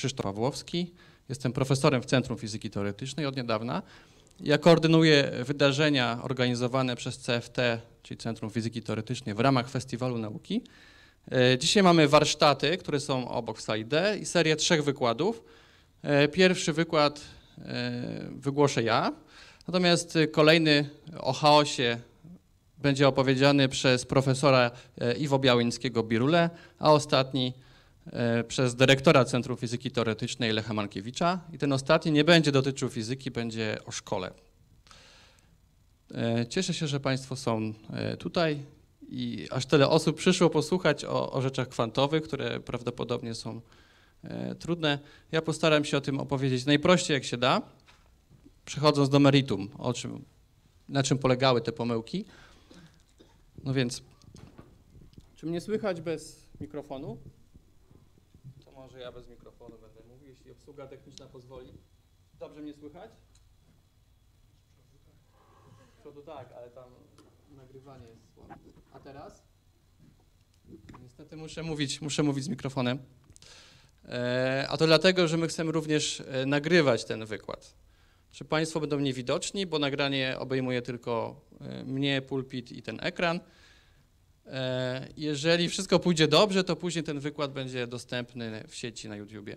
Krzysztof Pawłowski. Jestem profesorem w Centrum Fizyki Teoretycznej od niedawna. Ja koordynuję wydarzenia organizowane przez CFT, czyli Centrum Fizyki Teoretycznej, w ramach Festiwalu Nauki. E, dzisiaj mamy warsztaty, które są obok w sali D i serię trzech wykładów. E, pierwszy wykład e, wygłoszę ja, natomiast kolejny o chaosie będzie opowiedziany przez profesora Iwo Białyńskiego-Birule, a ostatni E, przez dyrektora Centrum Fizyki Teoretycznej Lecha Mankiewicza i ten ostatni nie będzie dotyczył fizyki, będzie o szkole. E, cieszę się, że Państwo są e, tutaj i aż tyle osób przyszło posłuchać o, o rzeczach kwantowych, które prawdopodobnie są trudne. Ja postaram się o tym opowiedzieć najprościej jak się da, przechodząc do meritum, o czym, na czym polegały te pomyłki. No więc, czy mnie słychać bez mikrofonu? może ja bez mikrofonu będę mówił, jeśli obsługa techniczna pozwoli. Dobrze mnie słychać? Z przodu tak, tak ale tam nagrywanie jest słabe. A teraz? Niestety muszę mówić, muszę mówić z mikrofonem. E, a to dlatego, że my chcemy również e, nagrywać ten wykład. Czy Państwo będą mnie widoczni, bo nagranie obejmuje tylko e, mnie, pulpit i ten ekran. E, jeżeli wszystko pójdzie dobrze, to później ten wykład będzie dostępny w sieci na YouTubie.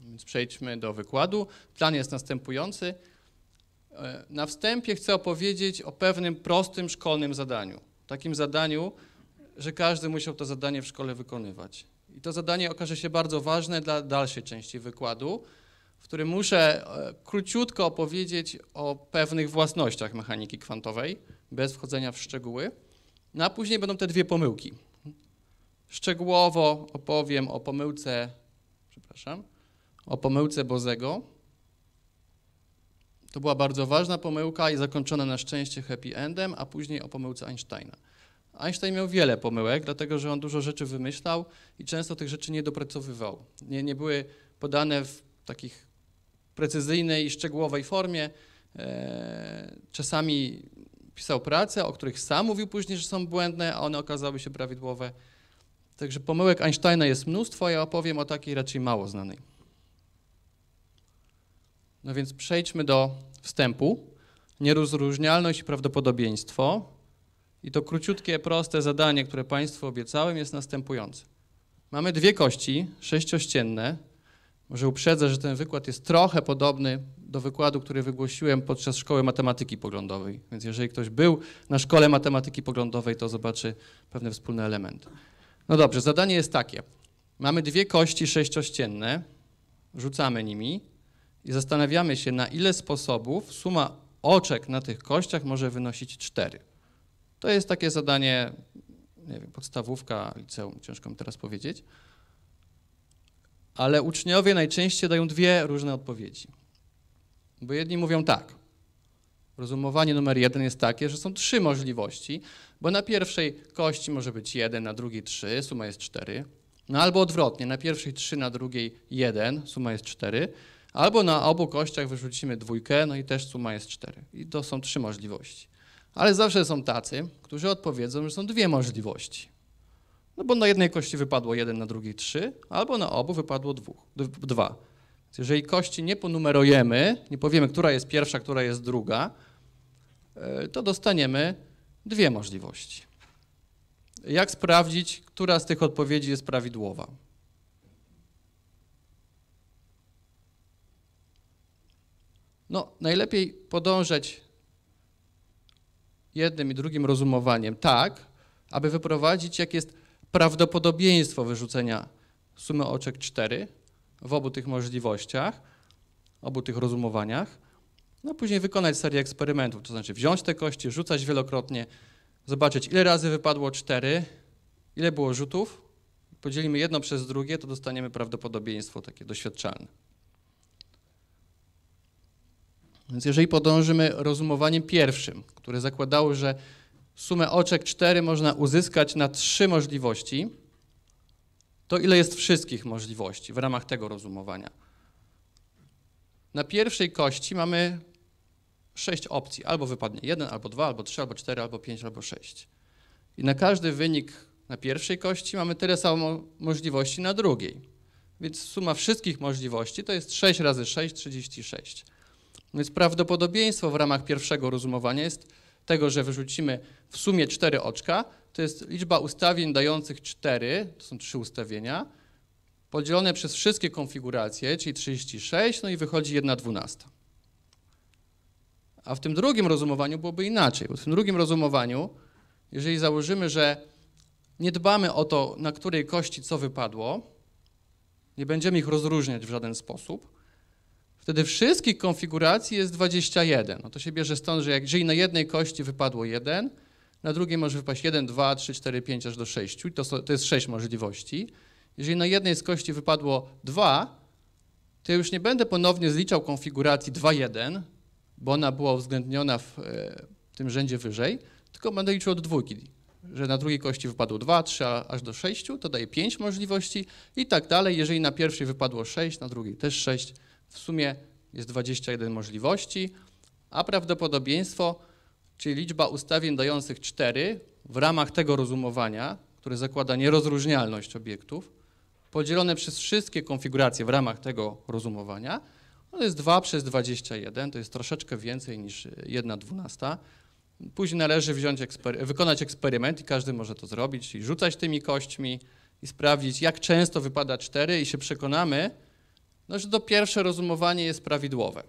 Więc przejdźmy do wykładu. Plan jest następujący. E, na wstępie chcę opowiedzieć o pewnym prostym szkolnym zadaniu. Takim zadaniu, że każdy musiał to zadanie w szkole wykonywać. I to zadanie okaże się bardzo ważne dla dalszej części wykładu, w którym muszę e, króciutko opowiedzieć o pewnych własnościach mechaniki kwantowej bez wchodzenia w szczegóły. No a później będą te dwie pomyłki. Szczegółowo opowiem o pomyłce, przepraszam, o pomyłce Bozego. To była bardzo ważna pomyłka i zakończona na szczęście happy endem, a później o pomyłce Einsteina. Einstein miał wiele pomyłek, dlatego że on dużo rzeczy wymyślał i często tych rzeczy nie dopracowywał. Nie, nie były podane w takich precyzyjnej i szczegółowej formie. E, czasami pisał prace, o których sam mówił później, że są błędne, a one okazały się prawidłowe. Także pomyłek Einsteina jest mnóstwo, ja opowiem o takiej raczej mało znanej. No więc przejdźmy do wstępu. Nierozróżnialność i prawdopodobieństwo. I to króciutkie, proste zadanie, które Państwu obiecałem, jest następujące. Mamy dwie kości sześciościenne. Może uprzedzę, że ten wykład jest trochę podobny do wykładu, który wygłosiłem podczas szkoły matematyki poglądowej. Więc jeżeli ktoś był na szkole matematyki poglądowej, to zobaczy pewne wspólne elementy. No dobrze, zadanie jest takie. Mamy dwie kości sześciościenne, rzucamy nimi i zastanawiamy się, na ile sposobów suma oczek na tych kościach może wynosić 4. To jest takie zadanie, nie wiem, podstawówka, liceum, ciężko mi teraz powiedzieć. Ale uczniowie najczęściej dają dwie różne odpowiedzi. Bo jedni mówią tak. Rozumowanie numer jeden jest takie, że są trzy możliwości, bo na pierwszej kości może być jeden, na drugiej trzy, suma jest cztery. No albo odwrotnie, na pierwszej trzy, na drugiej jeden, suma jest cztery. Albo na obu kościach wyrzucimy dwójkę, no i też suma jest cztery. I to są trzy możliwości. Ale zawsze są tacy, którzy odpowiedzą, że są dwie możliwości. No bo na jednej kości wypadło jeden, na drugiej trzy, albo na obu wypadło dwóch, dwa. Jeżeli kości nie ponumerujemy, nie powiemy, która jest pierwsza, która jest druga, e, to dostaniemy dwie możliwości. Jak sprawdzić, która z tych odpowiedzi jest prawidłowa? No, najlepiej podążać jednym i drugim rozumowaniem tak, aby wyprowadzić, jak jest prawdopodobieństwo wyrzucenia sumy oczek 4 w obu tych możliwościach, obu tych rozumowaniach. No później wykonać serię eksperymentów, to znaczy wziąć te kości, rzucać wielokrotnie, zobaczyć ile razy wypadło cztery, ile było rzutów. Podzielimy jedno przez drugie, to dostaniemy prawdopodobieństwo takie doświadczalne. Więc jeżeli podążymy rozumowaniem pierwszym, które zakładało, że sumę oczek 4 można uzyskać na trzy możliwości, to ile jest wszystkich możliwości w ramach tego rozumowania. Na pierwszej kości mamy sześć opcji. Albo wypadnie jeden, albo dwa, albo trzy, albo cztery, albo pięć, albo sześć. I na każdy wynik na pierwszej kości mamy tyle samo możliwości na drugiej. Więc suma wszystkich możliwości to jest 6 razy 6, 36. No więc prawdopodobieństwo w ramach pierwszego rozumowania jest tego, że wyrzucimy w sumie 4 oczka, to jest liczba ustawień dających 4, to są trzy ustawienia, podzielone przez wszystkie konfiguracje, czyli 36, no i wychodzi 1 dwunasta. A w tym drugim rozumowaniu byłoby inaczej, bo w tym drugim rozumowaniu, jeżeli założymy, że nie dbamy o to, na której kości co wypadło, nie będziemy ich rozróżniać w żaden sposób, wtedy wszystkich konfiguracji jest 21. No to się bierze stąd, że jeżeli na jednej kości wypadło 1, na drugiej może wypaść 1, 2, 3, 4, 5, aż do 6. To, to jest 6 możliwości. Jeżeli na jednej z kości wypadło 2, to ja już nie będę ponownie zliczał konfiguracji 2, 1, bo ona była uwzględniona e, w tym rzędzie wyżej, tylko będę liczył od dwójki, że na drugiej kości wypadło 2, 3, aż do 6, to daje 5 możliwości i tak dalej. Jeżeli na pierwszej wypadło 6, na drugiej też 6, w sumie jest 21 możliwości, a prawdopodobieństwo czyli liczba ustawień dających 4 w ramach tego rozumowania, które zakłada nierozróżnialność obiektów, podzielone przez wszystkie konfiguracje w ramach tego rozumowania, no to jest 2 przez 21, to jest troszeczkę więcej niż 1 12. Później należy wziąć ekspery wykonać eksperyment i każdy może to zrobić i rzucać tymi kośćmi i sprawdzić, jak często wypada 4 i się przekonamy, no, że to pierwsze rozumowanie jest prawidłowe.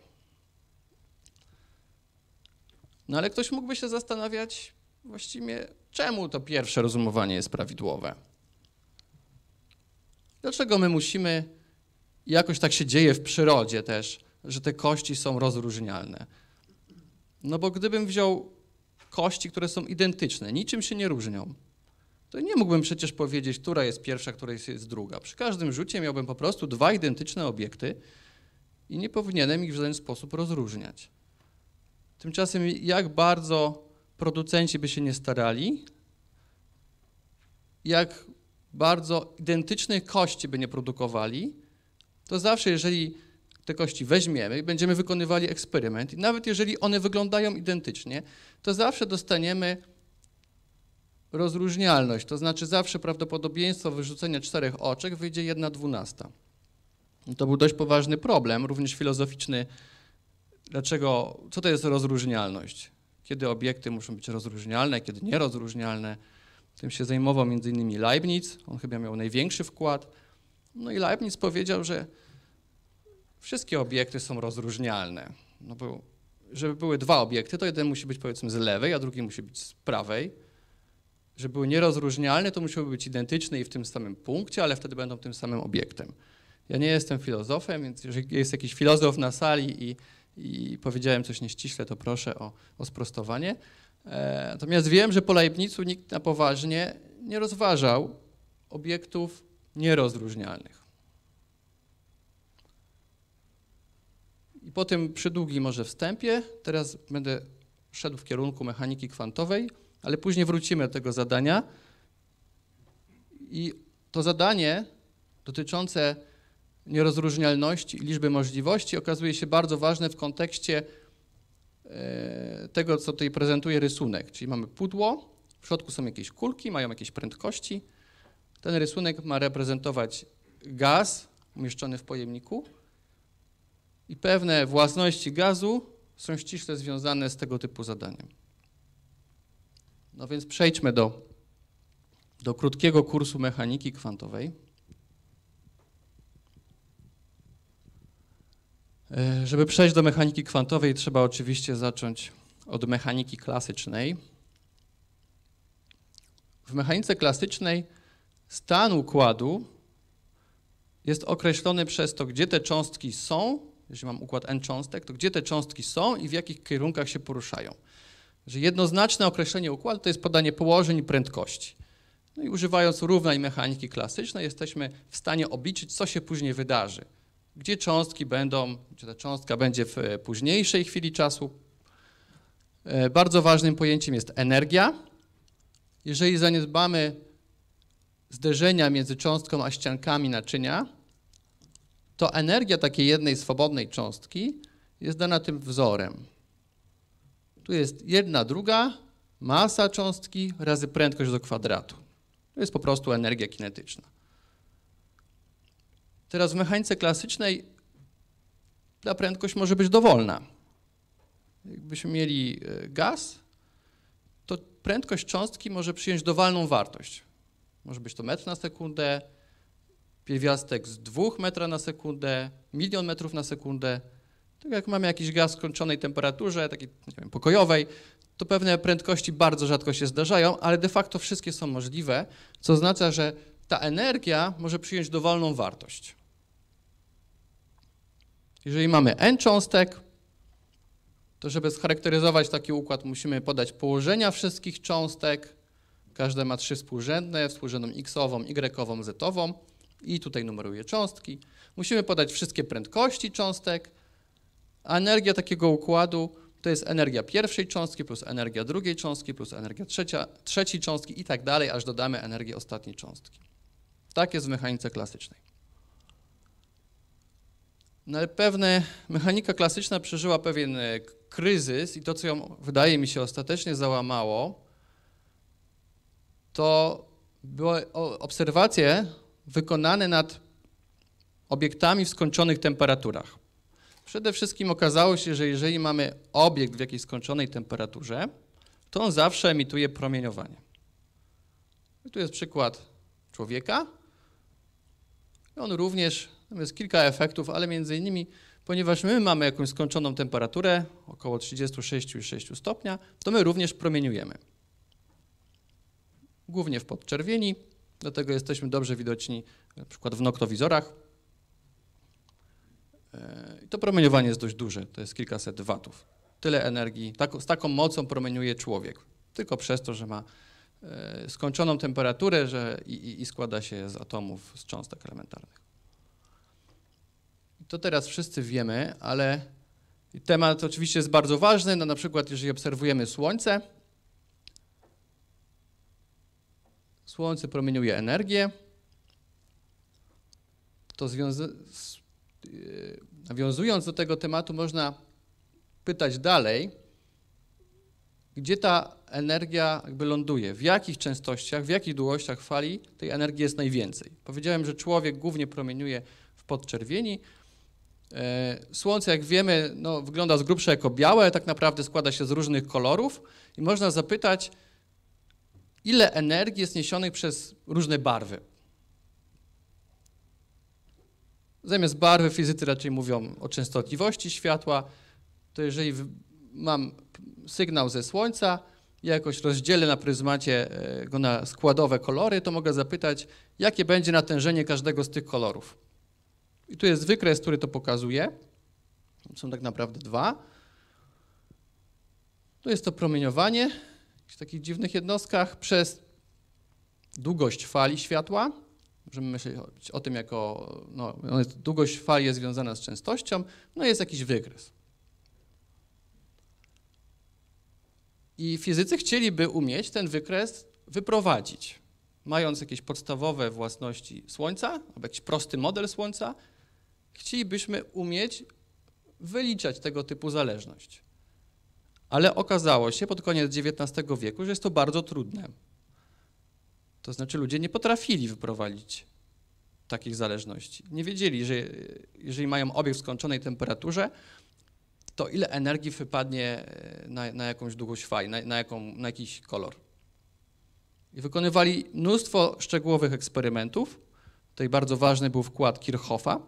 No ale ktoś mógłby się zastanawiać właściwie, czemu to pierwsze rozumowanie jest prawidłowe. Dlaczego my musimy, jakoś tak się dzieje w przyrodzie też, że te kości są rozróżnialne? No bo gdybym wziął kości, które są identyczne, niczym się nie różnią, to nie mógłbym przecież powiedzieć, która jest pierwsza, która jest druga. Przy każdym rzucie miałbym po prostu dwa identyczne obiekty i nie powinienem ich w żaden sposób rozróżniać. Tymczasem jak bardzo producenci by się nie starali, jak bardzo identycznych kości by nie produkowali, to zawsze jeżeli te kości weźmiemy i będziemy wykonywali eksperyment, i nawet jeżeli one wyglądają identycznie, to zawsze dostaniemy rozróżnialność, to znaczy zawsze prawdopodobieństwo wyrzucenia czterech oczek wyjdzie jedna dwunasta. To był dość poważny problem, również filozoficzny dlaczego, co to jest rozróżnialność? Kiedy obiekty muszą być rozróżnialne, kiedy nierozróżnialne? Tym się zajmował m.in. Leibniz, on chyba miał największy wkład. No i Leibniz powiedział, że wszystkie obiekty są rozróżnialne. No bo żeby były dwa obiekty, to jeden musi być powiedzmy z lewej, a drugi musi być z prawej. Żeby były nierozróżnialne, to musiały być identyczne i w tym samym punkcie, ale wtedy będą tym samym obiektem. Ja nie jestem filozofem, więc jeżeli jest jakiś filozof na sali i i powiedziałem coś nieściśle, to proszę o, o sprostowanie. E, natomiast wiem, że po Leibnicu nikt na poważnie nie rozważał obiektów nierozróżnialnych. I po tym przydługim może wstępie, teraz będę szedł w kierunku mechaniki kwantowej, ale później wrócimy do tego zadania. I to zadanie dotyczące nierozróżnialności i liczby możliwości okazuje się bardzo ważne w kontekście e, tego, co tutaj prezentuje rysunek. Czyli mamy pudło, w środku są jakieś kulki, mają jakieś prędkości. Ten rysunek ma reprezentować gaz umieszczony w pojemniku i pewne własności gazu są ściśle związane z tego typu zadaniem. No więc przejdźmy do, do krótkiego kursu mechaniki kwantowej. E, żeby przejść do mechaniki kwantowej, trzeba oczywiście zacząć od mechaniki klasycznej. W mechanice klasycznej stan układu jest określony przez to, gdzie te cząstki są, jeśli mam układ n cząstek, to gdzie te cząstki są i w jakich kierunkach się poruszają. Że jednoznaczne określenie układu to jest podanie położeń i prędkości. No i używając równań mechaniki klasycznej jesteśmy w stanie obliczyć, co się później wydarzy gdzie cząstki będą, gdzie ta cząstka będzie w e, późniejszej chwili czasu. E, bardzo ważnym pojęciem jest energia. Jeżeli zaniedbamy zderzenia między cząstką a ściankami naczynia, to energia takiej jednej swobodnej cząstki jest dana tym wzorem. Tu jest jedna druga masa cząstki razy prędkość do kwadratu. To jest po prostu energia kinetyczna. Teraz w mechanice klasycznej ta prędkość może być dowolna. Jakbyśmy mieli e, gaz, to prędkość cząstki może przyjąć dowolną wartość. Może być to metr na sekundę, pierwiastek z 2 metra na sekundę, milion metrów na sekundę. Tak jak mamy jakiś gaz w skończonej temperaturze, takiej wiem, pokojowej, to pewne prędkości bardzo rzadko się zdarzają, ale de facto wszystkie są możliwe, co oznacza, że ta energia może przyjąć dowolną wartość. Jeżeli mamy n cząstek, to żeby scharakteryzować taki układ, musimy podać położenia wszystkich cząstek. Każde ma trzy współrzędne, współrzędną x-ową, y-ową, z-ową i tutaj numeruję cząstki. Musimy podać wszystkie prędkości cząstek, a energia takiego układu to jest energia pierwszej cząstki plus energia drugiej cząstki plus energia trzecia, trzeciej cząstki i tak dalej, aż dodamy energię ostatniej cząstki. Tak jest w mechanice klasycznej. No ale pewne, mechanika klasyczna przeżyła pewien e, kryzys i to, co ją, wydaje mi się, ostatecznie załamało, to były obserwacje wykonane nad obiektami w skończonych temperaturach. Przede wszystkim okazało się, że jeżeli mamy obiekt w jakiejś skończonej temperaturze, to on zawsze emituje promieniowanie. I tu jest przykład człowieka. On również tam jest kilka efektów, ale między innymi, ponieważ my mamy jakąś skończoną temperaturę, około 36,6 stopnia, to my również promieniujemy. Głównie w podczerwieni, dlatego jesteśmy dobrze widoczni na przykład w noktowizorach. E, I to promieniowanie jest dość duże, to jest kilkaset watów. Tyle energii, tak, z taką mocą promieniuje człowiek, tylko przez to, że ma e, skończoną temperaturę że i, i, i składa się z atomów, z cząstek elementarnych. To teraz wszyscy wiemy, ale temat oczywiście jest bardzo ważny. No na przykład, jeżeli obserwujemy Słońce, Słońce promieniuje energię. To e, nawiązując do tego tematu, można pytać dalej, gdzie ta energia jakby ląduje, w jakich częstościach, w jakich długościach fali tej energii jest najwięcej. Powiedziałem, że człowiek głównie promieniuje w podczerwieni, E, słońce, jak wiemy, no, wygląda z grubsza jako białe, tak naprawdę składa się z różnych kolorów i można zapytać, ile energii jest niesionych przez różne barwy. Zamiast barwy fizycy raczej mówią o częstotliwości światła, to jeżeli mam sygnał ze słońca, jakoś rozdzielę na pryzmacie e, go na składowe kolory, to mogę zapytać, jakie będzie natężenie każdego z tych kolorów. I tu jest wykres, który to pokazuje. Są tak naprawdę dwa. Tu jest to promieniowanie w takich dziwnych jednostkach przez długość fali światła. Możemy myśleć o tym jako, no, długość fali jest związana z częstością, no jest jakiś wykres. I fizycy chcieliby umieć ten wykres wyprowadzić, mając jakieś podstawowe własności Słońca, albo jakiś prosty model Słońca, chcielibyśmy umieć wyliczać tego typu zależność. Ale okazało się pod koniec XIX wieku, że jest to bardzo trudne. To znaczy ludzie nie potrafili wyprowadzić takich zależności. Nie wiedzieli, że jeżeli mają obiekt w skończonej temperaturze, to ile energii wypadnie e, na, na jakąś długość fali, na, na, jaką, na jakiś kolor. I wykonywali mnóstwo szczegółowych eksperymentów. Tutaj bardzo ważny był wkład Kirchhoffa,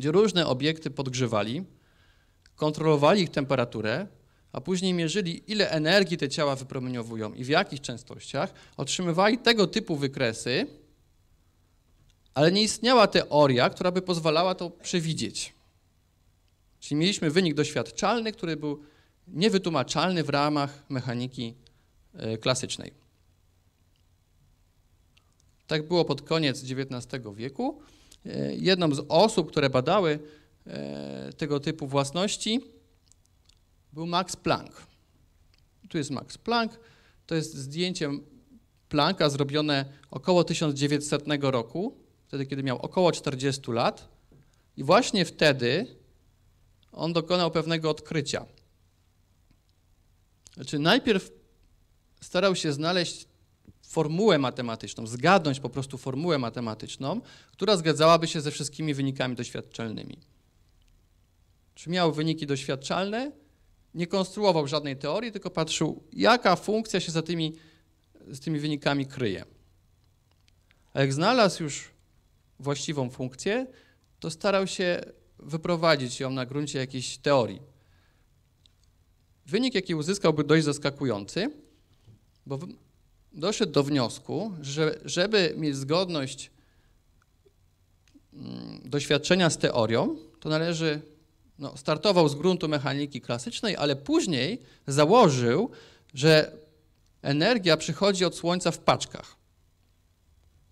gdzie różne obiekty podgrzewali, kontrolowali ich temperaturę, a później mierzyli, ile energii te ciała wypromieniowują i w jakich częstościach, otrzymywali tego typu wykresy, ale nie istniała teoria, która by pozwalała to przewidzieć. Czyli mieliśmy wynik doświadczalny, który był niewytłumaczalny w ramach mechaniki e, klasycznej. Tak było pod koniec XIX wieku. E, jedną z osób, które badały e, tego typu własności, był Max Planck. Tu jest Max Planck. To jest zdjęcie Plancka zrobione około 1900 roku, wtedy kiedy miał około 40 lat. I właśnie wtedy on dokonał pewnego odkrycia. Znaczy najpierw starał się znaleźć formułę matematyczną, zgadnąć po prostu formułę matematyczną, która zgadzałaby się ze wszystkimi wynikami doświadczalnymi. Czy miał wyniki doświadczalne? Nie konstruował żadnej teorii, tylko patrzył, jaka funkcja się za tymi, z tymi wynikami kryje. A jak znalazł już właściwą funkcję, to starał się wyprowadzić ją na gruncie jakiejś teorii. Wynik, jaki uzyskał, był dość zaskakujący, bo doszedł do wniosku, że żeby mieć zgodność mm, doświadczenia z teorią, to należy, no, startował z gruntu mechaniki klasycznej, ale później założył, że energia przychodzi od Słońca w paczkach.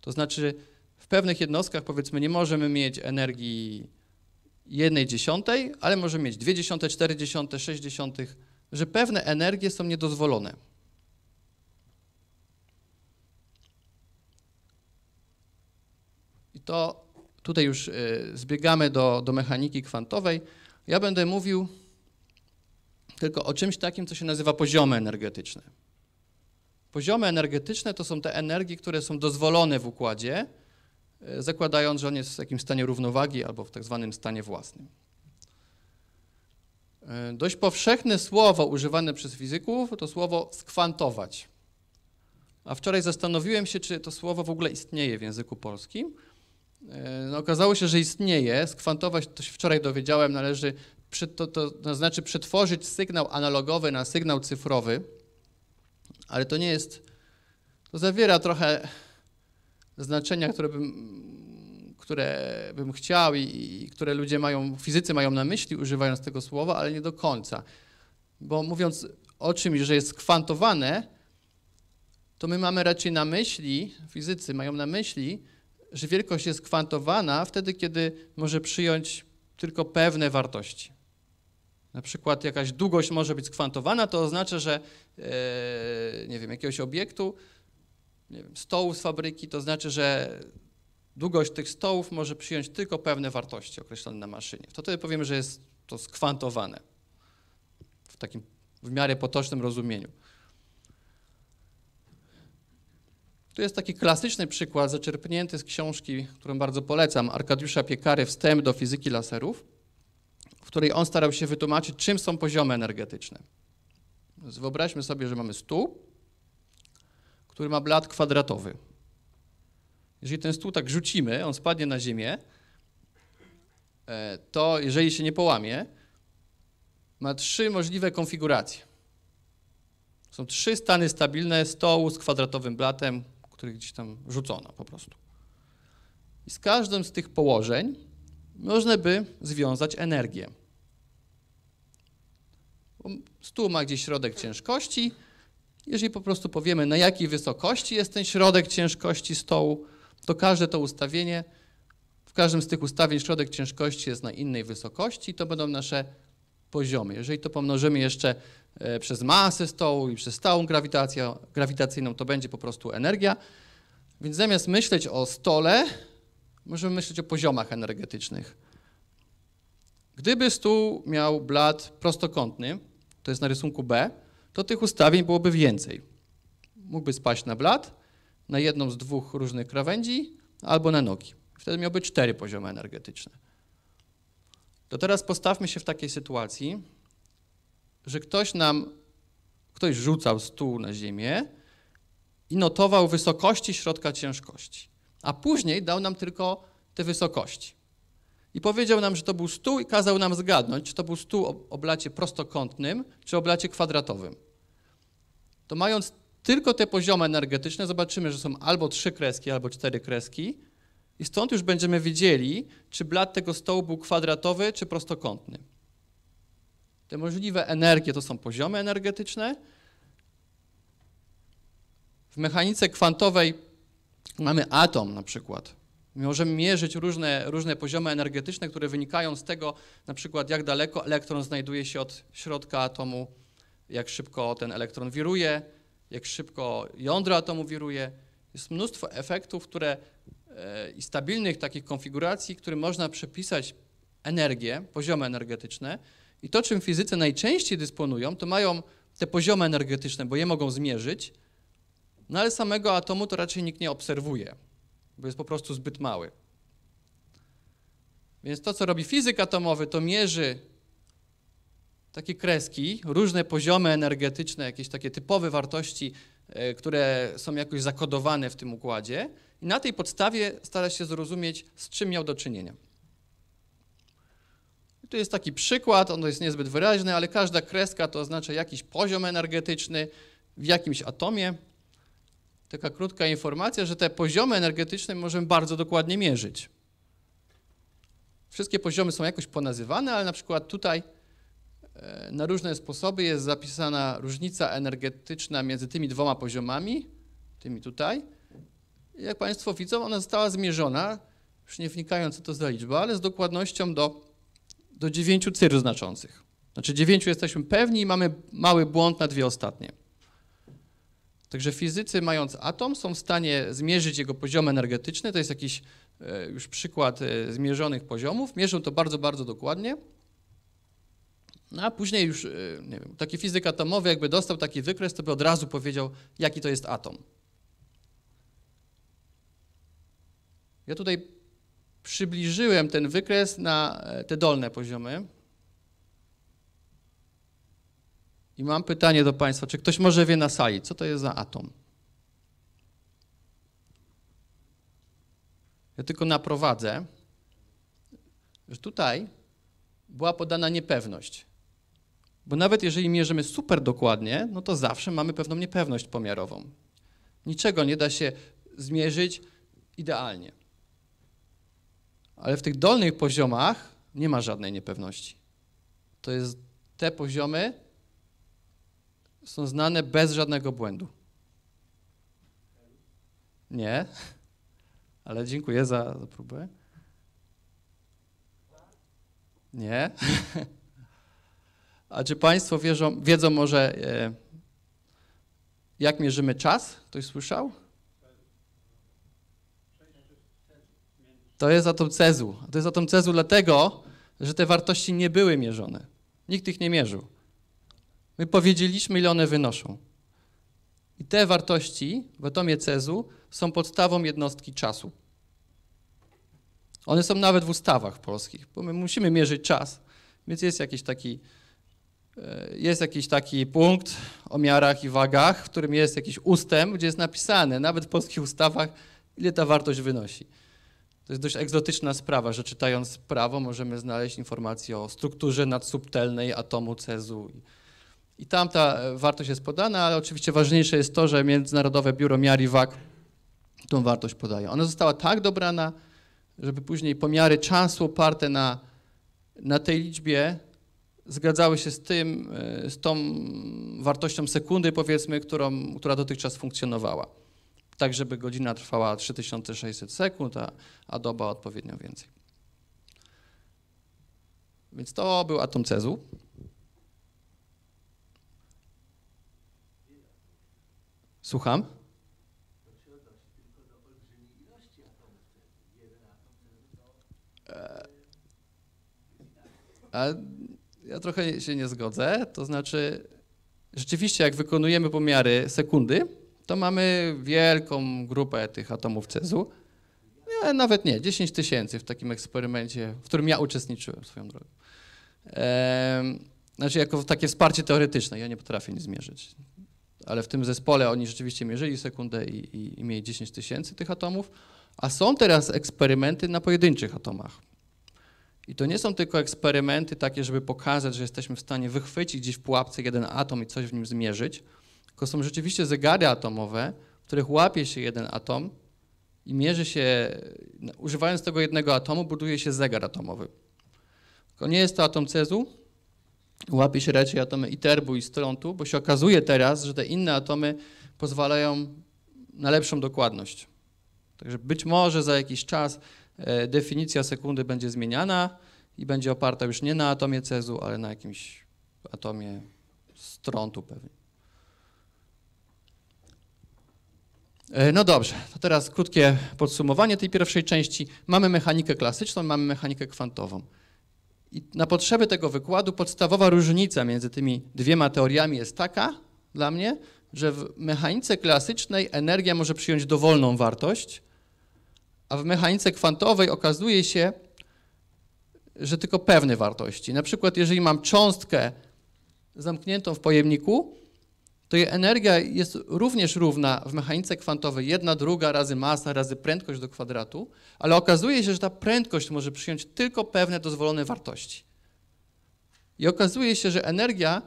To znaczy w pewnych jednostkach, powiedzmy, nie możemy mieć energii jednej dziesiątej, ale możemy mieć dwie dziesiąte, cztery dziesiąte, sześć dziesiątych, że pewne energie są niedozwolone. to tutaj już y, zbiegamy do, do mechaniki kwantowej. Ja będę mówił tylko o czymś takim, co się nazywa poziomy energetyczne. Poziomy energetyczne to są te energie, które są dozwolone w układzie, y, zakładając, że on jest w jakimś stanie równowagi albo w tak zwanym stanie własnym. Y, dość powszechne słowo używane przez fizyków to słowo skwantować. A wczoraj zastanowiłem się, czy to słowo w ogóle istnieje w języku polskim, E, no, okazało się, że istnieje. Skwantować, to się wczoraj dowiedziałem, należy, przy, to, to, to znaczy przetworzyć sygnał analogowy na sygnał cyfrowy, ale to nie jest, to zawiera trochę znaczenia, które bym, które bym chciał i, i które ludzie mają, fizycy mają na myśli, używając tego słowa, ale nie do końca. Bo mówiąc o czymś, że jest skwantowane, to my mamy raczej na myśli, fizycy mają na myśli, że wielkość jest kwantowana wtedy, kiedy może przyjąć tylko pewne wartości. Na przykład jakaś długość może być skwantowana, to oznacza, że e, nie wiem, jakiegoś obiektu, nie wiem, stołu z fabryki, to znaczy, że długość tych stołów może przyjąć tylko pewne wartości określone na maszynie. To wtedy powiemy, że jest to skwantowane w takim w miarę potocznym rozumieniu. Tu jest taki klasyczny przykład, zaczerpnięty z książki, którą bardzo polecam, Arkadiusza Piekary, Wstęp do fizyki laserów, w której on starał się wytłumaczyć, czym są poziomy energetyczne. Więc wyobraźmy sobie, że mamy stół, który ma blat kwadratowy. Jeżeli ten stół tak rzucimy, on spadnie na ziemię, e, to jeżeli się nie połamie, ma trzy możliwe konfiguracje. Są trzy stany stabilne stołu z kwadratowym blatem, których gdzieś tam rzucono po prostu. I z każdym z tych położeń można by związać energię. Stół ma gdzieś środek ciężkości. Jeżeli po prostu powiemy, na jakiej wysokości jest ten środek ciężkości stołu, to każde to ustawienie, w każdym z tych ustawień środek ciężkości jest na innej wysokości, to będą nasze poziomy. Jeżeli to pomnożymy jeszcze E, przez masę stołu i przez stałą grawitację, grawitacyjną, to będzie po prostu energia. Więc zamiast myśleć o stole, możemy myśleć o poziomach energetycznych. Gdyby stół miał blat prostokątny, to jest na rysunku B, to tych ustawień byłoby więcej. Mógłby spaść na blat, na jedną z dwóch różnych krawędzi albo na nogi. Wtedy miałby cztery poziomy energetyczne. To teraz postawmy się w takiej sytuacji, że ktoś nam, ktoś rzucał stół na ziemię i notował wysokości środka ciężkości, a później dał nam tylko te wysokości. I powiedział nam, że to był stół i kazał nam zgadnąć, czy to był stół o oblacie prostokątnym, czy oblacie kwadratowym. To mając tylko te poziomy energetyczne, zobaczymy, że są albo trzy kreski, albo cztery kreski i stąd już będziemy wiedzieli, czy blat tego stołu był kwadratowy, czy prostokątny. Te możliwe energie to są poziomy energetyczne. W mechanice kwantowej mamy atom na przykład. Możemy mierzyć różne, różne poziomy energetyczne, które wynikają z tego, na przykład jak daleko elektron znajduje się od środka atomu, jak szybko ten elektron wiruje, jak szybko jądro atomu wiruje. Jest mnóstwo efektów, które e, i stabilnych takich konfiguracji, które można przepisać energię, poziomy energetyczne, i to, czym fizycy najczęściej dysponują, to mają te poziomy energetyczne, bo je mogą zmierzyć, no ale samego atomu to raczej nikt nie obserwuje, bo jest po prostu zbyt mały. Więc to, co robi fizyk atomowy, to mierzy takie kreski, różne poziomy energetyczne, jakieś takie typowe wartości, e, które są jakoś zakodowane w tym układzie, i na tej podstawie stara się zrozumieć, z czym miał do czynienia. Tu jest taki przykład, on jest niezbyt wyraźny, ale każda kreska to oznacza jakiś poziom energetyczny w jakimś atomie. Taka krótka informacja, że te poziomy energetyczne możemy bardzo dokładnie mierzyć. Wszystkie poziomy są jakoś ponazywane, ale na przykład tutaj e, na różne sposoby jest zapisana różnica energetyczna między tymi dwoma poziomami, tymi tutaj. Jak Państwo widzą, ona została zmierzona, już nie wnikając co to za liczba, ale z dokładnością do do dziewięciu cyr znaczących. Znaczy dziewięciu jesteśmy pewni i mamy mały błąd na dwie ostatnie. Także fizycy mając atom są w stanie zmierzyć jego poziom energetyczny, to jest jakiś e, już przykład e, zmierzonych poziomów, mierzą to bardzo, bardzo dokładnie. No a później już, e, nie wiem, taki fizyk atomowy jakby dostał taki wykres, to by od razu powiedział, jaki to jest atom. Ja tutaj przybliżyłem ten wykres na e, te dolne poziomy. I mam pytanie do Państwa, czy ktoś może wie na sali, co to jest za atom? Ja tylko naprowadzę, że tutaj była podana niepewność. Bo nawet jeżeli mierzymy super dokładnie, no to zawsze mamy pewną niepewność pomiarową. Niczego nie da się zmierzyć idealnie ale w tych dolnych poziomach nie ma żadnej niepewności. To jest te poziomy są znane bez żadnego błędu. Nie, ale dziękuję za, za próbę. Nie. A czy Państwo wierzą, wiedzą może, e, jak mierzymy czas? Ktoś słyszał? To jest atom cezu. To jest atom cezu dlatego, że te wartości nie były mierzone. Nikt ich nie mierzył. My powiedzieliśmy, ile one wynoszą. I te wartości w atomie cezu są podstawą jednostki czasu. One są nawet w ustawach polskich, bo my musimy mierzyć czas, więc jest jakiś taki, e, jest jakiś taki punkt o miarach i wagach, w którym jest jakiś ustęp, gdzie jest napisane, nawet w polskich ustawach, ile ta wartość wynosi. To jest dość egzotyczna sprawa, że czytając prawo możemy znaleźć informacje o strukturze nadsubtelnej atomu cezu. I tam ta e, wartość jest podana, ale oczywiście ważniejsze jest to, że Międzynarodowe Biuro Miar i Wag tą wartość podaje. Ona została tak dobrana, żeby później pomiary czasu oparte na, na tej liczbie zgadzały się z tym, e, z tą wartością sekundy, powiedzmy, którą, która dotychczas funkcjonowała tak żeby godzina trwała 3600 sekund, a, a doba odpowiednio więcej. Więc to był atom cezu. Słucham? A e, ja trochę się nie zgodzę. To znaczy, rzeczywiście, jak wykonujemy pomiary sekundy, to mamy wielką grupę tych atomów cezu. Nie, nawet nie, 10 tysięcy w takim eksperymencie, w którym ja uczestniczyłem swoją drogą. Ehm, znaczy jako takie wsparcie teoretyczne, ja nie potrafię nic zmierzyć. Ale w tym zespole oni rzeczywiście mierzyli sekundę i, i, i mieli 10 tysięcy tych atomów, a są teraz eksperymenty na pojedynczych atomach. I to nie są tylko eksperymenty takie, żeby pokazać, że jesteśmy w stanie wychwycić gdzieś w pułapce jeden atom i coś w nim zmierzyć, tylko są rzeczywiście zegary atomowe, w których łapie się jeden atom i mierzy się, używając tego jednego atomu, buduje się zegar atomowy. Tylko nie jest to atom cezu, łapie się raczej atomy iterbu i strontu, bo się okazuje teraz, że te inne atomy pozwalają na lepszą dokładność. Także być może za jakiś czas e, definicja sekundy będzie zmieniana i będzie oparta już nie na atomie cezu, ale na jakimś atomie strontu pewnie. E, no dobrze, to teraz krótkie podsumowanie tej pierwszej części. Mamy mechanikę klasyczną, mamy mechanikę kwantową. I na potrzeby tego wykładu podstawowa różnica między tymi dwiema teoriami jest taka dla mnie, że w mechanice klasycznej energia może przyjąć dowolną wartość, a w mechanice kwantowej okazuje się, że tylko pewne wartości. Na przykład, jeżeli mam cząstkę zamkniętą w pojemniku, to jej energia jest również równa w mechanice kwantowej, jedna druga razy masa razy prędkość do kwadratu, ale okazuje się, że ta prędkość może przyjąć tylko pewne dozwolone wartości. I okazuje się, że energia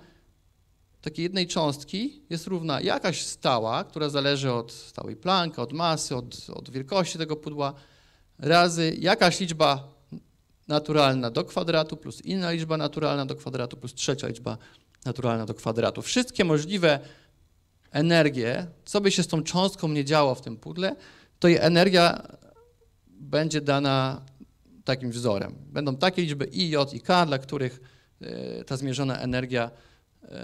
takiej jednej cząstki jest równa jakaś stała, która zależy od stałej Plancka, od masy, od, od wielkości tego pudła, razy jakaś liczba naturalna do kwadratu plus inna liczba naturalna do kwadratu plus trzecia liczba naturalna do kwadratu. Wszystkie możliwe energie, co by się z tą cząstką nie działo w tym pudle, to jej energia będzie dana takim wzorem. Będą takie liczby i, j i k, dla których e, ta zmierzona energia e,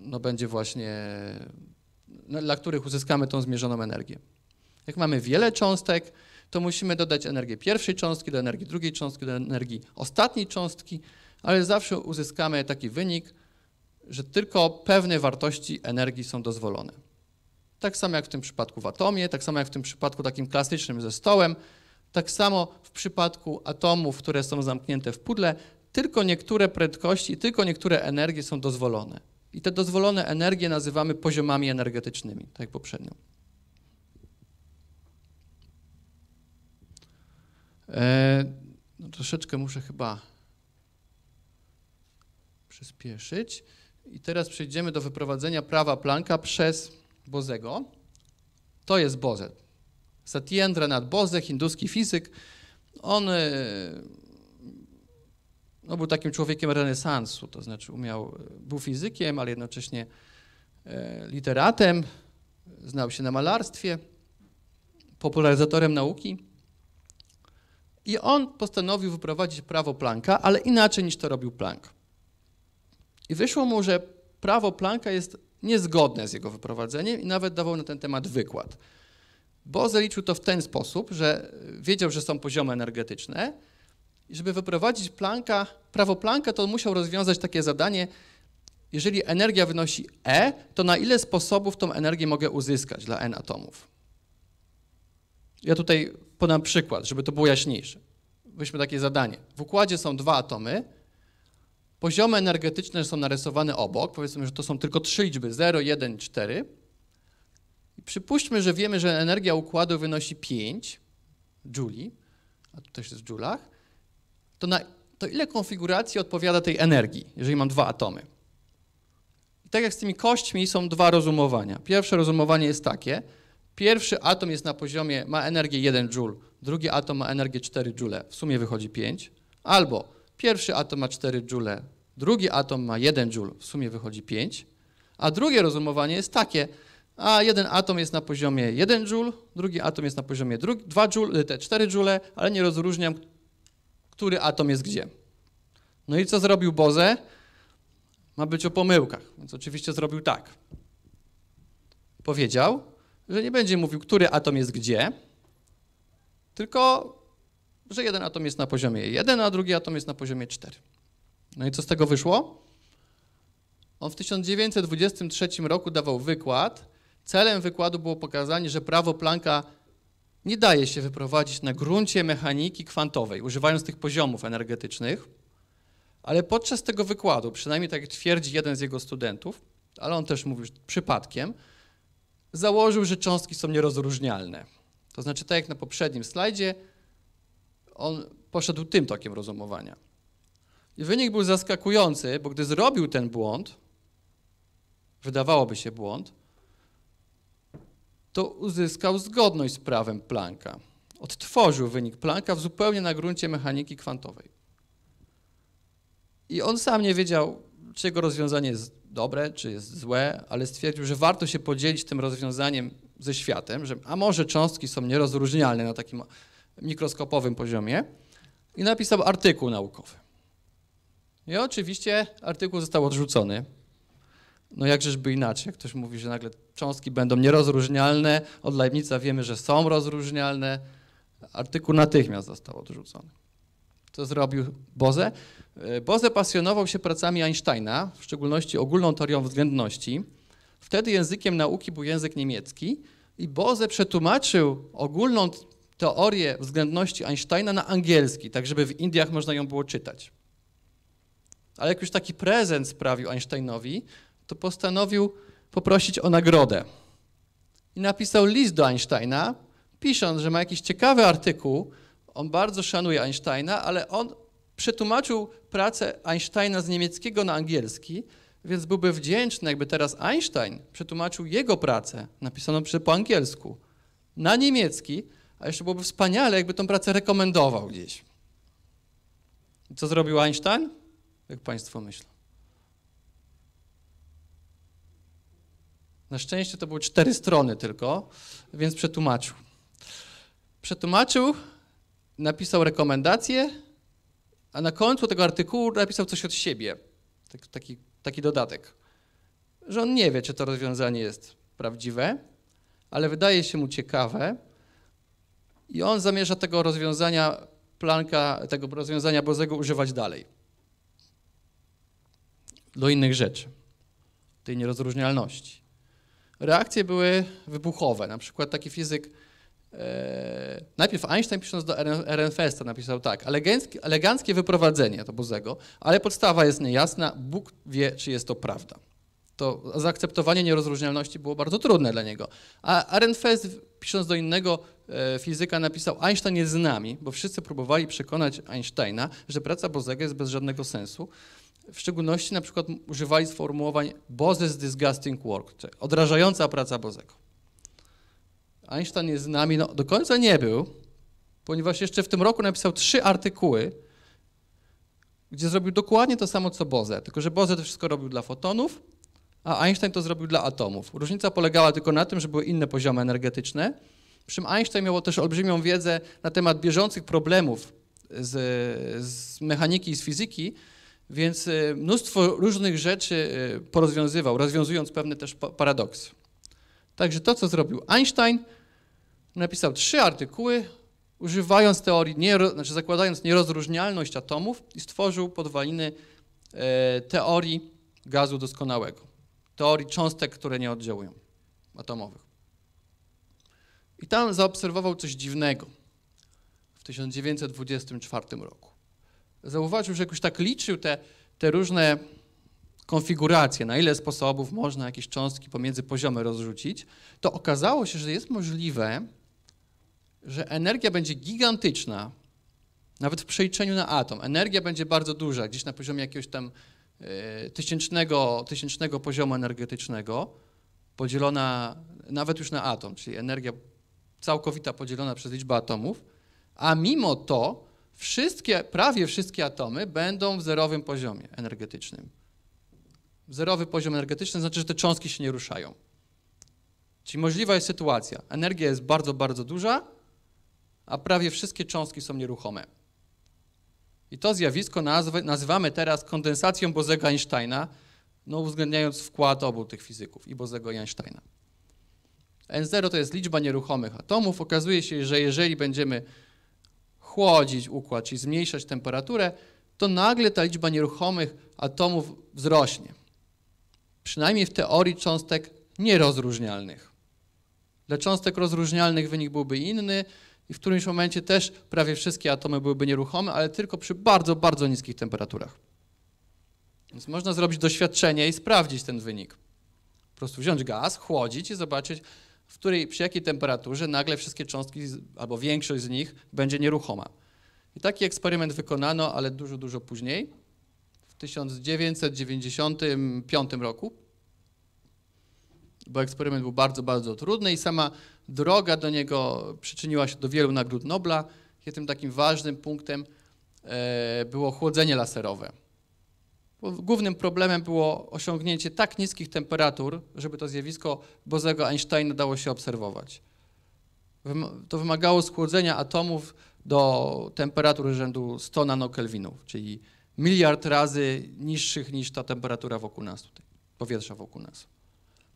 no, będzie właśnie, no, dla których uzyskamy tą zmierzoną energię. Jak mamy wiele cząstek, to musimy dodać energię pierwszej cząstki do energii drugiej cząstki, do energii ostatniej cząstki, ale zawsze uzyskamy taki wynik, że tylko pewne wartości energii są dozwolone. Tak samo jak w tym przypadku w atomie, tak samo jak w tym przypadku takim klasycznym ze stołem, tak samo w przypadku atomów, które są zamknięte w pudle, tylko niektóre prędkości, tylko niektóre energie są dozwolone. I te dozwolone energie nazywamy poziomami energetycznymi, tak jak poprzednio. E, no troszeczkę muszę chyba przyspieszyć. I teraz przejdziemy do wyprowadzenia prawa Plancka przez Bozego. To jest Boze. Nad Boze, hinduski fizyk. On e, no, był takim człowiekiem renesansu, to znaczy umiał, e, był fizykiem, ale jednocześnie e, literatem, znał się na malarstwie, popularyzatorem nauki. I on postanowił wyprowadzić prawo Plancka, ale inaczej niż to robił Planck. I wyszło mu, że prawo Planka jest niezgodne z jego wyprowadzeniem i nawet dawał na ten temat wykład. Bo zaliczył to w ten sposób, że wiedział, że są poziomy energetyczne i żeby wyprowadzić Planka, prawo Planka, to musiał rozwiązać takie zadanie, jeżeli energia wynosi E, to na ile sposobów tą energię mogę uzyskać dla N atomów? Ja tutaj podam przykład, żeby to było jaśniejsze. Weźmy takie zadanie. W układzie są dwa atomy, Poziomy energetyczne są narysowane obok. Powiedzmy, że to są tylko trzy liczby 0, 1, 4. I przypuśćmy, że wiemy, że energia układu wynosi 5 Jouli, a tu też jest w Joulach. To, na, to ile konfiguracji odpowiada tej energii, jeżeli mam dwa atomy? I tak jak z tymi kośćmi są dwa rozumowania. Pierwsze rozumowanie jest takie. Pierwszy atom jest na poziomie, ma energię 1 Joule, drugi atom ma energię 4 Joule, w sumie wychodzi 5. Albo pierwszy atom ma 4 Joule, Drugi atom ma 1 joule, w sumie wychodzi 5. A drugie rozumowanie jest takie, a jeden atom jest na poziomie 1 joule, drugi atom jest na poziomie 2 joule, y, te 4 joule, ale nie rozróżniam, który atom jest gdzie. No i co zrobił Boze? Ma być o pomyłkach, więc oczywiście zrobił tak. Powiedział, że nie będzie mówił, który atom jest gdzie, tylko że jeden atom jest na poziomie 1, a drugi atom jest na poziomie 4. No i co z tego wyszło? On w 1923 roku dawał wykład. Celem wykładu było pokazanie, że prawo Plancka nie daje się wyprowadzić na gruncie mechaniki kwantowej, używając tych poziomów energetycznych, ale podczas tego wykładu, przynajmniej tak twierdzi jeden z jego studentów, ale on też mówił przypadkiem, założył, że cząstki są nierozróżnialne. To znaczy, tak jak na poprzednim slajdzie, on poszedł tym tokiem rozumowania. I wynik był zaskakujący, bo gdy zrobił ten błąd, wydawałoby się błąd, to uzyskał zgodność z prawem Plancka. Odtworzył wynik Plancka w zupełnie na gruncie mechaniki kwantowej. I on sam nie wiedział, czy jego rozwiązanie jest dobre, czy jest złe, ale stwierdził, że warto się podzielić tym rozwiązaniem ze światem, że a może cząstki są nierozróżnialne na takim mikroskopowym poziomie i napisał artykuł naukowy. I oczywiście artykuł został odrzucony. No jakżeż by inaczej, jak ktoś mówi, że nagle cząstki będą nierozróżnialne, od Leibnica wiemy, że są rozróżnialne. Artykuł natychmiast został odrzucony. Co zrobił Boze? Boze pasjonował się pracami Einsteina, w szczególności ogólną teorią względności. Wtedy językiem nauki był język niemiecki i Boze przetłumaczył ogólną teorię względności Einsteina na angielski, tak żeby w Indiach można ją było czytać. Ale jak już taki prezent sprawił Einsteinowi, to postanowił poprosić o nagrodę. I napisał list do Einsteina, pisząc, że ma jakiś ciekawy artykuł. On bardzo szanuje Einsteina, ale on przetłumaczył pracę Einsteina z niemieckiego na angielski, więc byłby wdzięczny, jakby teraz Einstein przetłumaczył jego pracę, napisaną po angielsku, na niemiecki, a jeszcze byłoby wspaniale, jakby tą pracę rekomendował gdzieś. I co zrobił Einstein? Jak Państwo myślą? Na szczęście to były cztery strony tylko, więc przetłumaczył. Przetłumaczył, napisał rekomendacje, a na końcu tego artykułu napisał coś od siebie. Tak, taki, taki dodatek. Że on nie wie, czy to rozwiązanie jest prawdziwe, ale wydaje się mu ciekawe i on zamierza tego rozwiązania, planka tego rozwiązania Bozego używać dalej do innych rzeczy, tej nierozróżnialności. Reakcje były wybuchowe. Na przykład taki fizyk, e, najpierw Einstein pisząc do Ehrenfesta napisał tak, eleganckie, wyprowadzenie to Bozego, ale podstawa jest niejasna, Bóg wie, czy jest to prawda. To zaakceptowanie nierozróżnialności było bardzo trudne dla niego. A Ehrenfest pisząc do innego e, fizyka napisał, Einstein jest z nami, bo wszyscy próbowali przekonać Einsteina, że praca Bozego jest bez żadnego sensu, w szczególności na przykład używali sformułowań Boze's disgusting work, czyli odrażająca praca Bozego. Einstein jest z nami, no do końca nie był, ponieważ jeszcze w tym roku napisał trzy artykuły, gdzie zrobił dokładnie to samo co Boze, tylko że Boze to wszystko robił dla fotonów, a Einstein to zrobił dla atomów. Różnica polegała tylko na tym, że były inne poziomy energetyczne, przy czym Einstein miał też olbrzymią wiedzę na temat bieżących problemów z, z mechaniki i z fizyki, więc y, mnóstwo różnych rzeczy y, porozwiązywał, rozwiązując pewne też paradoksy. Także to, co zrobił Einstein, napisał trzy artykuły, używając teorii, nie, znaczy zakładając nierozróżnialność atomów i stworzył podwaliny e, teorii gazu doskonałego, teorii cząstek, które nie oddziałują, atomowych. I tam zaobserwował coś dziwnego w 1924 roku zauważył, że jakoś tak liczył te, te różne konfiguracje, na ile sposobów można jakieś cząstki pomiędzy poziomy rozrzucić, to okazało się, że jest możliwe, że energia będzie gigantyczna, nawet w przeliczeniu na atom. Energia będzie bardzo duża, gdzieś na poziomie jakiegoś tam e, tysięcznego, tysięcznego poziomu energetycznego, podzielona nawet już na atom, czyli energia całkowita podzielona przez liczbę atomów, a mimo to wszystkie, prawie wszystkie atomy będą w zerowym poziomie energetycznym. Zerowy poziom energetyczny znaczy, że te cząstki się nie ruszają. Czyli możliwa jest sytuacja. Energia jest bardzo, bardzo duża, a prawie wszystkie cząstki są nieruchome. I to zjawisko nazwy, nazywamy teraz kondensacją Bozego Einsteina, no uwzględniając wkład obu tych fizyków, i Bozego i Einsteina. N0 to jest liczba nieruchomych atomów. Okazuje się, że jeżeli będziemy chłodzić układ, czyli zmniejszać temperaturę, to nagle ta liczba nieruchomych atomów wzrośnie. Przynajmniej w teorii cząstek nierozróżnialnych. Dla cząstek rozróżnialnych wynik byłby inny i w którymś momencie też prawie wszystkie atomy byłyby nieruchome, ale tylko przy bardzo, bardzo niskich temperaturach. Więc można zrobić doświadczenie i sprawdzić ten wynik. Po prostu wziąć gaz, chłodzić i zobaczyć, w której, przy jakiej temperaturze nagle wszystkie cząstki albo większość z nich będzie nieruchoma. I taki eksperyment wykonano, ale dużo, dużo później, w 1995 roku, bo eksperyment był bardzo, bardzo trudny i sama droga do niego przyczyniła się do wielu nagród Nobla. Jednym takim ważnym punktem e, było chłodzenie laserowe. Głównym problemem było osiągnięcie tak niskich temperatur, żeby to zjawisko Bozego Einsteina dało się obserwować. To wymagało schłodzenia atomów do temperatury rzędu 100 nanokelwinów, czyli miliard razy niższych niż ta temperatura wokół nas, tutaj, powietrza wokół nas.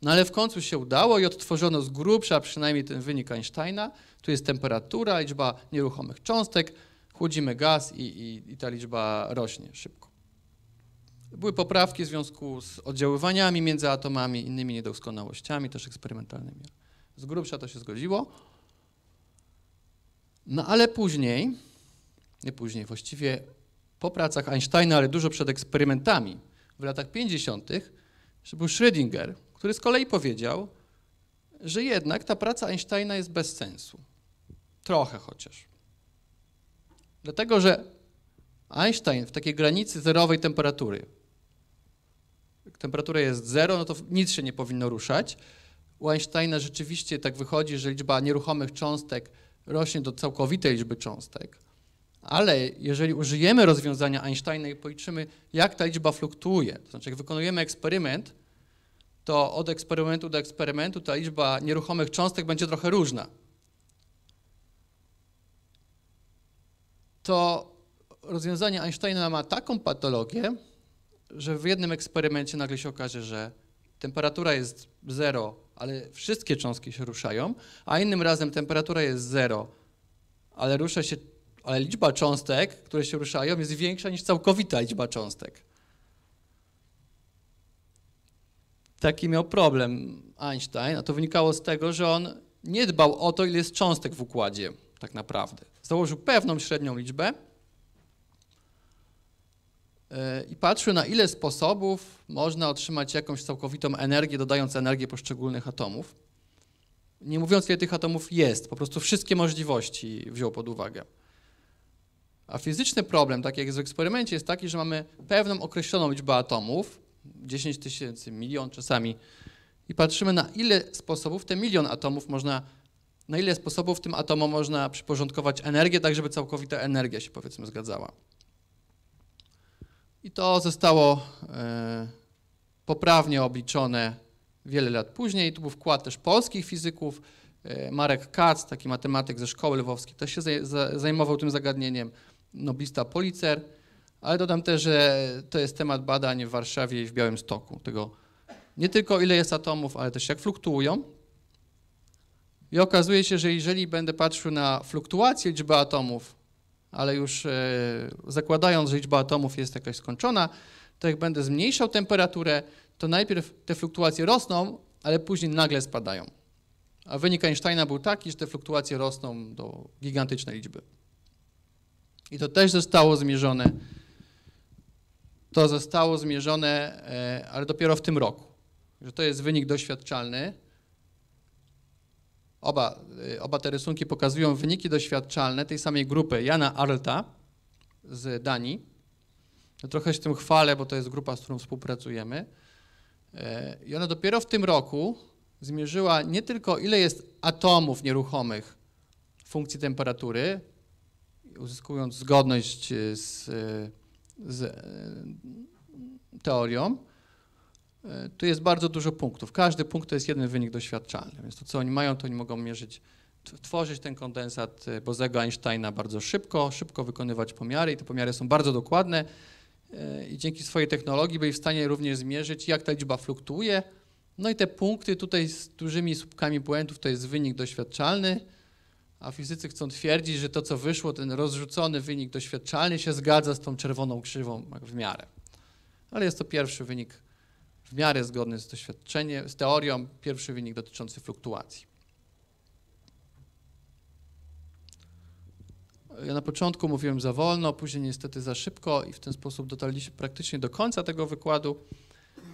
No ale w końcu się udało i odtworzono z grubsza przynajmniej ten wynik Einsteina. Tu jest temperatura, liczba nieruchomych cząstek, chłodzimy gaz i, i, i ta liczba rośnie szybko. Były poprawki w związku z oddziaływaniami między atomami, innymi niedoskonałościami, też eksperymentalnymi. Z grubsza to się zgodziło. No ale później, nie później, właściwie po pracach Einsteina, ale dużo przed eksperymentami, w latach 50., był Schrödinger, który z kolei powiedział, że jednak ta praca Einsteina jest bez sensu. Trochę chociaż. Dlatego, że Einstein w takiej granicy zerowej temperatury, temperatura jest zero, no to nic się nie powinno ruszać. U Einsteina rzeczywiście tak wychodzi, że liczba nieruchomych cząstek rośnie do całkowitej liczby cząstek. Ale jeżeli użyjemy rozwiązania Einsteina i policzymy, jak ta liczba fluktuuje, to znaczy jak wykonujemy eksperyment, to od eksperymentu do eksperymentu ta liczba nieruchomych cząstek będzie trochę różna. To rozwiązanie Einsteina ma taką patologię, że w jednym eksperymencie nagle się okaże, że temperatura jest zero, ale wszystkie cząstki się ruszają, a innym razem temperatura jest zero, ale rusza się, ale liczba cząstek, które się ruszają, jest większa niż całkowita liczba cząstek. Taki miał problem Einstein, a to wynikało z tego, że on nie dbał o to, ile jest cząstek w układzie, tak naprawdę. Założył pewną średnią liczbę, E, i patrzył na ile sposobów można otrzymać jakąś całkowitą energię, dodając energię poszczególnych atomów. Nie mówiąc, ile tych atomów jest, po prostu wszystkie możliwości wziął pod uwagę. A fizyczny problem, tak jak jest w eksperymencie, jest taki, że mamy pewną określoną liczbę atomów, 10 tysięcy, milion czasami, i patrzymy na ile sposobów, ten milion atomów można, na ile sposobów tym atomom można przyporządkować energię, tak żeby całkowita energia się powiedzmy zgadzała. I to zostało e, poprawnie obliczone wiele lat później. Tu był wkład też polskich fizyków. E, Marek Katz, taki matematyk ze szkoły lwowskiej, też się zajmował tym zagadnieniem. Noblista Policer. Ale dodam też, że to jest temat badań w Warszawie i w Białymstoku. Tego nie tylko ile jest atomów, ale też jak fluktuują. I okazuje się, że jeżeli będę patrzył na fluktuację liczby atomów ale już e, zakładając, że liczba atomów jest jakaś skończona, to jak będę zmniejszał temperaturę, to najpierw te fluktuacje rosną, ale później nagle spadają. A wynik Einsteina był taki, że te fluktuacje rosną do gigantycznej liczby. I to też zostało zmierzone. To zostało zmierzone, e, ale dopiero w tym roku. Że to jest wynik doświadczalny, Oba, y, oba te rysunki pokazują wyniki doświadczalne tej samej grupy Jana Arlta z Danii. Trochę się tym chwalę, bo to jest grupa, z którą współpracujemy. Y, I ona dopiero w tym roku zmierzyła nie tylko ile jest atomów nieruchomych funkcji temperatury, uzyskując zgodność z, y, z teorią, E, tu jest bardzo dużo punktów. Każdy punkt to jest jeden wynik doświadczalny, więc to, co oni mają, to oni mogą mierzyć, tworzyć ten kondensat e, Bozego Einsteina bardzo szybko, szybko wykonywać pomiary i te pomiary są bardzo dokładne e, i dzięki swojej technologii byli w stanie również zmierzyć, jak ta liczba fluktuuje. No i te punkty tutaj z dużymi słupkami błędów to jest wynik doświadczalny, a fizycy chcą twierdzić, że to, co wyszło, ten rozrzucony wynik doświadczalny się zgadza z tą czerwoną krzywą w miarę. Ale jest to pierwszy wynik w miarę zgodny z doświadczeniem, z teorią, pierwszy wynik dotyczący fluktuacji. Ja na początku mówiłem za wolno, później niestety za szybko i w ten sposób dotarliśmy praktycznie do końca tego wykładu.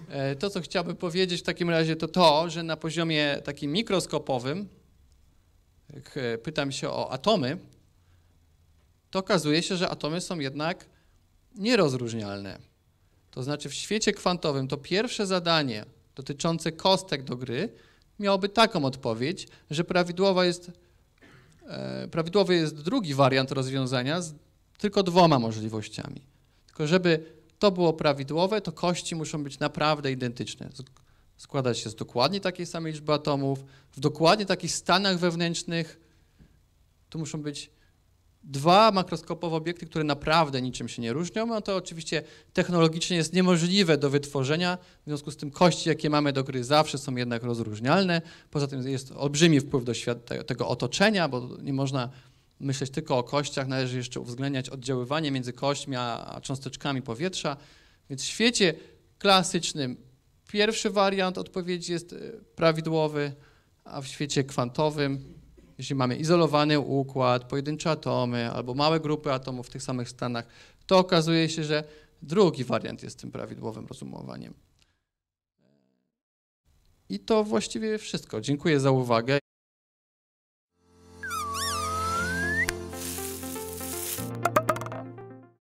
E, to, co chciałbym powiedzieć w takim razie, to to, że na poziomie takim mikroskopowym, jak e, pytam się o atomy, to okazuje się, że atomy są jednak nierozróżnialne. To znaczy w świecie kwantowym to pierwsze zadanie dotyczące kostek do gry miałoby taką odpowiedź, że prawidłowa jest, e, prawidłowy jest drugi wariant rozwiązania z tylko dwoma możliwościami. Tylko żeby to było prawidłowe, to kości muszą być naprawdę identyczne. Składać się z dokładnie takiej samej liczby atomów, w dokładnie takich stanach wewnętrznych. Tu muszą być dwa makroskopowe obiekty, które naprawdę niczym się nie różnią, a to oczywiście technologicznie jest niemożliwe do wytworzenia, w związku z tym kości, jakie mamy do gry zawsze są jednak rozróżnialne, poza tym jest olbrzymi wpływ do świata, tego otoczenia, bo nie można myśleć tylko o kościach, należy jeszcze uwzględniać oddziaływanie między kośćmi a cząsteczkami powietrza, więc w świecie klasycznym pierwszy wariant odpowiedzi jest e, prawidłowy, a w świecie kwantowym jeśli mamy izolowany układ, pojedyncze atomy albo małe grupy atomów w tych samych stanach, to okazuje się, że drugi wariant jest tym prawidłowym rozumowaniem. I to właściwie wszystko. Dziękuję za uwagę.